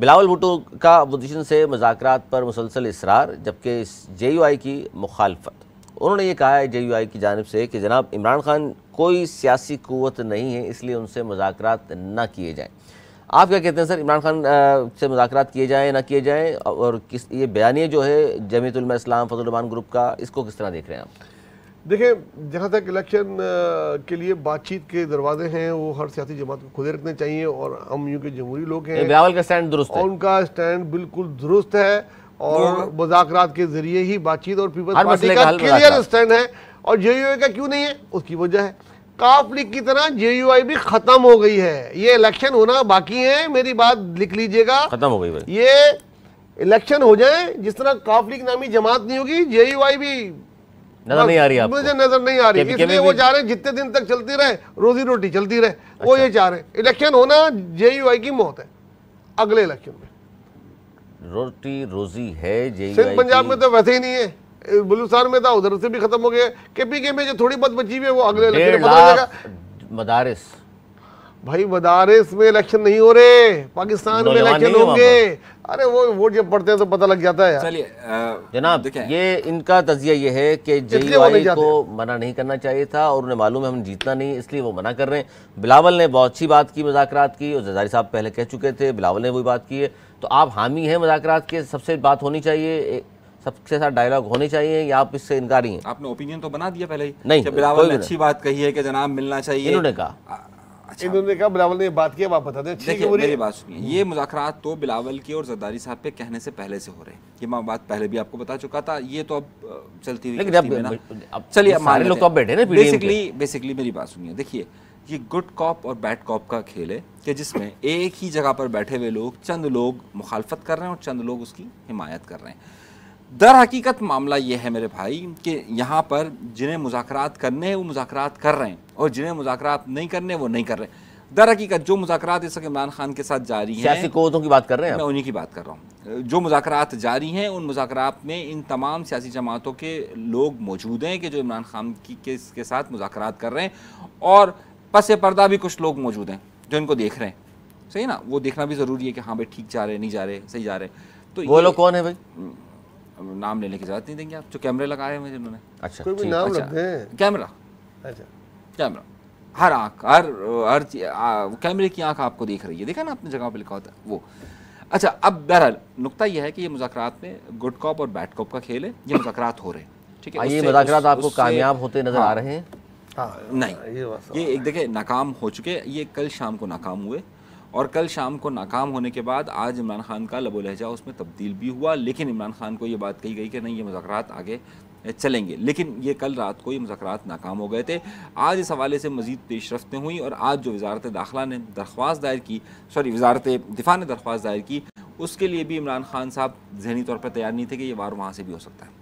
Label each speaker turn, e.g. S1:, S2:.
S1: बिलावल भुटो का पोजिशन से मजाक पर मुसलसल इसरार जबकि इस जे यू आई की मुखालफत उन्होंने ये कहा है जे यू आई की जानब से कि जनाब इमरान खान कोई सियासी क़वत नहीं है इसलिए उनसे मुजाकर ना किए जाएँ आप क्या कहते हैं सर इमरान खान से मुजाकर किए जाएँ ना किए जाएँ और किस ये बयानी जो है जमीतलम इस्लाम फजलरमान ग्रुप का इसको किस तरह देख रहे हैं आप
S2: देखें जहाँ तक इलेक्शन के लिए बातचीत के दरवाजे हैं वो हर सियासी जमात को खुले रखने चाहिए और हम यूँ के जमहूरी लोग हैं बिलावल का स्टैंड दुरुस्त है उनका स्टैंड बिल्कुल दुरुस्त है और मुजाकरात के जरिए ही बातचीत और पीपल्स पार्टी का क्लियर स्टैंड है और जे का क्यों नहीं है उसकी वजह है काफ लीग की तरह जे भी खत्म हो गई है ये इलेक्शन होना बाकी है मेरी बात लिख लीजिएगा खत्म हो गई ये इलेक्शन हो जाए जिस तरह काफ लीग नामी जमात नहीं होगी जे भी नजर नहीं आ रही आपको मुझे नजर नहीं आ रही इसलिए वो जा रहे हैं जितने दिन तक चलती रहे रोजी रोटी चलती रहे अच्छा। वो ये चाह रहे हैं इलेक्शन होना जेयूआई की मौत है अगले इलेक्शन में
S1: रोटी रोजी है सिर्फ पंजाब में तो वैसे ही
S2: नहीं है बलूचिस्तान में था उधर से भी खत्म हो गया केपी के में जो थोड़ी बहुत बची हुई है वो अगले इलेक्शन में मदारिस भाई मदारिस में इलेक्शन नहीं हो रहे पाकिस्तान में इलेक्शन होंगे अरे वो वोट जब पढ़ते हैं तो पता लग जाता है चलिए जनाब ये इनका
S1: तजिया ये है कि जेई को मना नहीं करना चाहिए था और उन्हें मालूम है हम जीतना नहीं इसलिए वो मना कर रहे हैं बिलावल ने बहुत अच्छी बात की मुजाकरात की और जजारी साहब पहले कह चुके थे बिलावल ने वही बात की है तो आप हामी हैं मुजाकरात के सबसे बात होनी चाहिए सबसे साथ डायलॉग होने चाहिए
S3: या आप इससे इनकारी हैं आपने ओपिनियन तो बना दिया पहले ही नहीं बिलावल ने अच्छी बात कही है कि जनाब मिलना चाहिए इन्होंने कहा अच्छा। इन्होंने कहा बिलावल ने बात आप बता दें देखिए बात सुनिए ये मुजाकरात तो बिलावल के और जरदारी साहब के कहने से पहले से हो रहे हैं ये मैं बात पहले भी आपको बता चुका था ये तो अब चलती हुई चलिए हमारे लोग अब बैठे बेसिकली बेसिकली मेरी बात सुनिए देखिए ये गुड कॉप और बैड कॉप का खेल है कि जिसमें एक ही जगह पर बैठे हुए लोग चंद लोग मुखालफत कर रहे हैं और चंद लोग उसकी हिमायत कर रहे हैं दर हकीकत मामला ये है मेरे भाई कि यहाँ पर जिन्हें मुजाकरात करने हैं वो मुजाकरात कर रहे हैं और जिन्हें मुजाकर नहीं करने वो नहीं कर रहे दर हकीकत जो मुजाकर इस वक्त इमरान खान के साथ जारी है कोतों की बात कर रहे हैं मैं उन्हीं की बात कर रहा हूँ जो मुजाकर जारी हैं उन मुजाकर में इन तमाम सियासी जमातों के लोग मौजूद हैं कि जो इमरान खान की के, के साथ मुजाकर कर रहे हैं और पस पर्दा भी कुछ लोग मौजूद हैं जो इनको देख रहे हैं सही ना वो देखना भी ज़रूरी है कि हाँ भाई ठीक जा रहे नहीं जा रहे सही जा रहे तो वो लोग कौन है भाई नाम लेने की जरूरत नहीं देंगे आप जो कैमरे लगाए हैं जिन्होंने अच्छा, अच्छा कैमरा अच्छा कैमरा हर आँख हर हर कैमरे की आँख आपको देख रही है देखा ना अपनी जगह पर लिखा होता है वो अच्छा अब बहरहाल नुकता यह है कि ये मुजात में गुड कॉप और बैड कॉप का खेल है ये मुजात हो रहे हैं ठीक है हाँ, ये मुजात आपको कामयाब होते नजर आ हाँ। रहे
S2: हैं हाँ,
S3: नहीं ये, एक देखे नाकाम हो चुके ये कल शाम को नाकाम हुए और कल शाम को नाकाम होने के बाद आज इमरान खान का लबो लहजा उसमें तब्दील भी हुआ लेकिन इमरान खान को ये बात कही गई कि नहीं ये मुजात आगे चलेंगे लेकिन ये कल रात को ये मुजाकर नाकाम हो गए थे आज इस हवाले से मजीद पेशरफ्तें हुई और आज जो वजारत दाखिला ने दरख्वास्त दायर की सॉरी वजारत दिफा ने दरख्वास्त दायर की उसके लिए भी इमरान खान साहब जहनी तौर पर तैयार नहीं थे कि ये वार वहाँ से भी हो सकता है